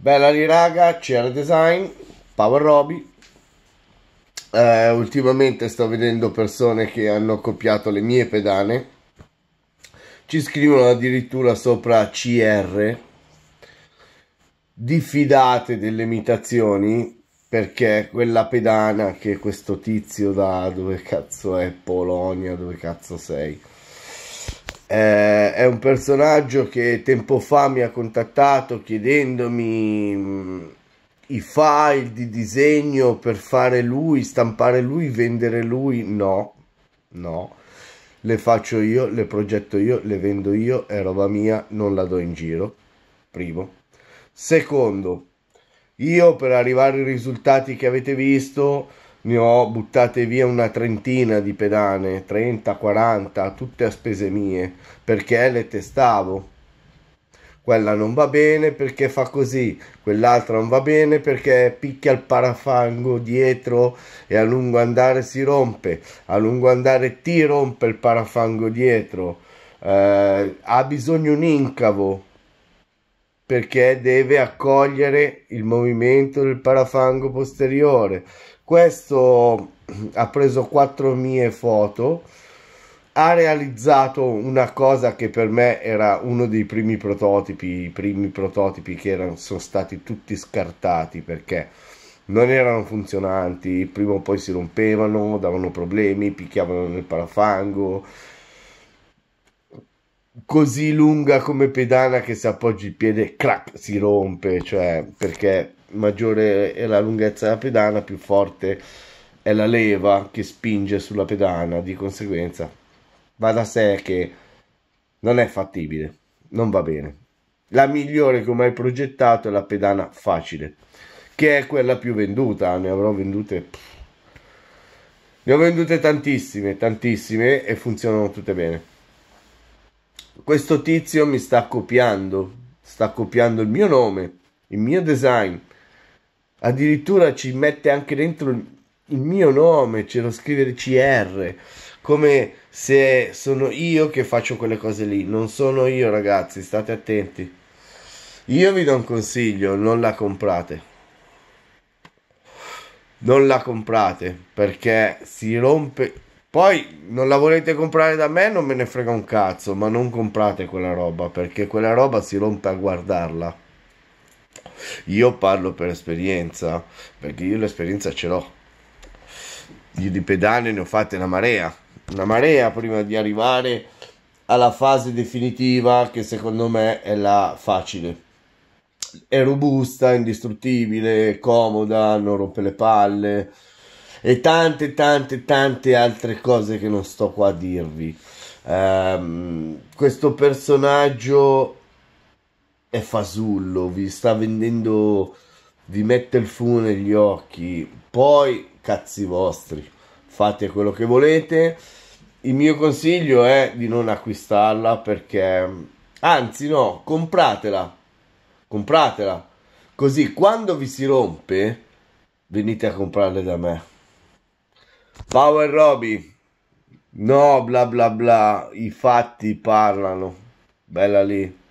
Bella lì raga, CR Design, Power Roby. Eh, ultimamente sto vedendo persone che hanno copiato le mie pedane. Ci scrivono addirittura sopra CR. Diffidate delle imitazioni perché quella pedana che questo tizio da dove cazzo è Polonia, dove cazzo sei? Eh, è un personaggio che tempo fa mi ha contattato chiedendomi mh, mm, i file di disegno per fare lui, stampare lui, vendere lui. No, no, le faccio io, le progetto io, le vendo io, è roba mia, non la do in giro. Primo. Secondo, io per arrivare ai risultati che avete visto ne ho buttate via una trentina di pedane, 30, 40, tutte a spese mie, perché eh, le testavo. Quella non va bene perché fa così, quell'altra non va bene perché picchia il parafango dietro e a lungo andare si rompe, a lungo andare ti rompe il parafango dietro, eh, ha bisogno un incavo perché deve accogliere il movimento del parafango posteriore questo ha preso quattro mie foto ha realizzato una cosa che per me era uno dei primi prototipi, i primi prototipi che erano, sono stati tutti scartati perché non erano funzionanti, prima o poi si rompevano, davano problemi, picchiavano nel parafango, così lunga come pedana che se appoggi il piede, crack, si rompe, cioè perché maggiore è la lunghezza della pedana, più forte è la leva che spinge sulla pedana, di conseguenza va da sé che non è fattibile, non va bene. La migliore come hai progettato è la pedana facile, che è quella più venduta, ne avrò vendute ne ho vendute tantissime, tantissime e funzionano tutte bene questo tizio mi sta copiando, sta copiando il mio nome, il mio design, addirittura ci mette anche dentro il mio nome, ce lo scrive CR, come se sono io che faccio quelle cose lì, non sono io ragazzi, state attenti. Io vi do un consiglio, non la comprate. Non la comprate perché si rompe poi non la volete comprare da me, non me ne frega un cazzo, ma non comprate quella roba perché quella roba si rompe a guardarla. Io parlo per esperienza, perché io l'esperienza ce l'ho. Io di pedane ne ho fatte una marea, una marea prima di arrivare alla fase definitiva che secondo me è la facile. È robusta, indistruttibile, comoda, non rompe le palle e tante tante tante altre cose che non sto qua a dirvi. Um, questo personaggio è fasullo, vi sta vendendo, vi mette il fumo negli occhi, poi cazzi vostri, fate quello che volete. Il mio consiglio è di non acquistarla perché, anzi no, compratela, compratela, così quando vi si rompe venite a comprarle da me. Power Roby. No, bla bla bla, i fatti parlano. Bella lì.